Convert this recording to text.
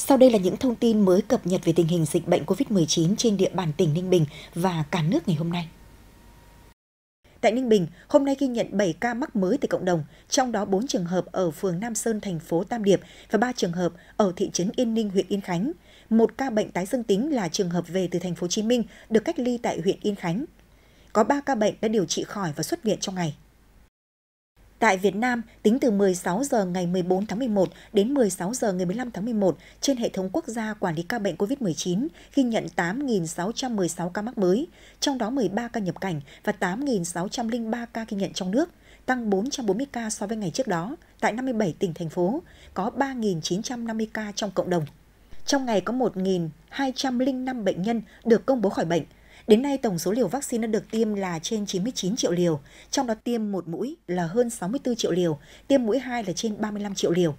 Sau đây là những thông tin mới cập nhật về tình hình dịch bệnh COVID-19 trên địa bàn tỉnh Ninh Bình và cả nước ngày hôm nay. Tại Ninh Bình, hôm nay ghi nhận 7 ca mắc mới tại cộng đồng, trong đó 4 trường hợp ở phường Nam Sơn, thành phố Tam Điệp và 3 trường hợp ở thị trấn Yên Ninh, huyện Yên Khánh. Một ca bệnh tái dương tính là trường hợp về từ thành phố Hồ Chí Minh được cách ly tại huyện Yên Khánh. Có 3 ca bệnh đã điều trị khỏi và xuất viện trong ngày. Tại Việt Nam, tính từ 16 giờ ngày 14 tháng 11 đến 16 giờ ngày 15 tháng 11, trên hệ thống quốc gia quản lý ca bệnh COVID-19 ghi nhận 8.616 ca mắc mới, trong đó 13 ca nhập cảnh và 8.603 ca ghi nhận trong nước, tăng 440 ca so với ngày trước đó. Tại 57 tỉnh thành phố, có 3.950 ca trong cộng đồng. Trong ngày có 1.205 bệnh nhân được công bố khỏi bệnh, Đến nay, tổng số liều vaccine đã được tiêm là trên 99 triệu liều, trong đó tiêm một mũi là hơn 64 triệu liều, tiêm mũi 2 là trên 35 triệu liều.